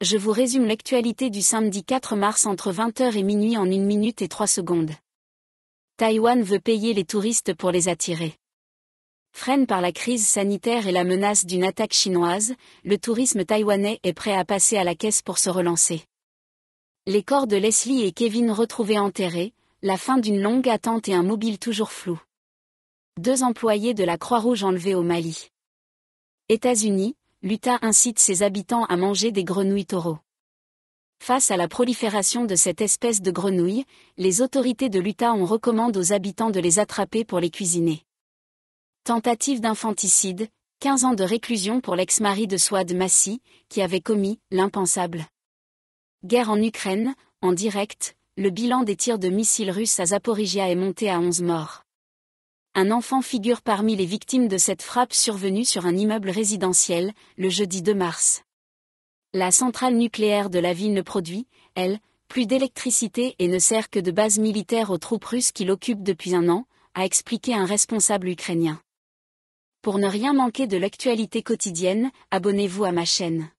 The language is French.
je vous résume l'actualité du samedi 4 mars entre 20h et minuit en 1 minute et 3 secondes. Taïwan veut payer les touristes pour les attirer. Freine par la crise sanitaire et la menace d'une attaque chinoise, le tourisme taïwanais est prêt à passer à la caisse pour se relancer. Les corps de Leslie et Kevin retrouvés enterrés, la fin d'une longue attente et un mobile toujours flou. Deux employés de la Croix-Rouge enlevés au Mali. États-Unis, l'Utah incite ses habitants à manger des grenouilles taureaux. Face à la prolifération de cette espèce de grenouille, les autorités de l'Utah ont recommandé aux habitants de les attraper pour les cuisiner. Tentative d'infanticide, 15 ans de réclusion pour l'ex-mari de Swad Massi, qui avait commis l'impensable. Guerre en Ukraine, en direct, le bilan des tirs de missiles russes à Zaporizhia est monté à 11 morts. Un enfant figure parmi les victimes de cette frappe survenue sur un immeuble résidentiel, le jeudi 2 mars. La centrale nucléaire de la ville ne produit, elle, plus d'électricité et ne sert que de base militaire aux troupes russes qui l'occupent depuis un an, a expliqué un responsable ukrainien. Pour ne rien manquer de l'actualité quotidienne, abonnez-vous à ma chaîne.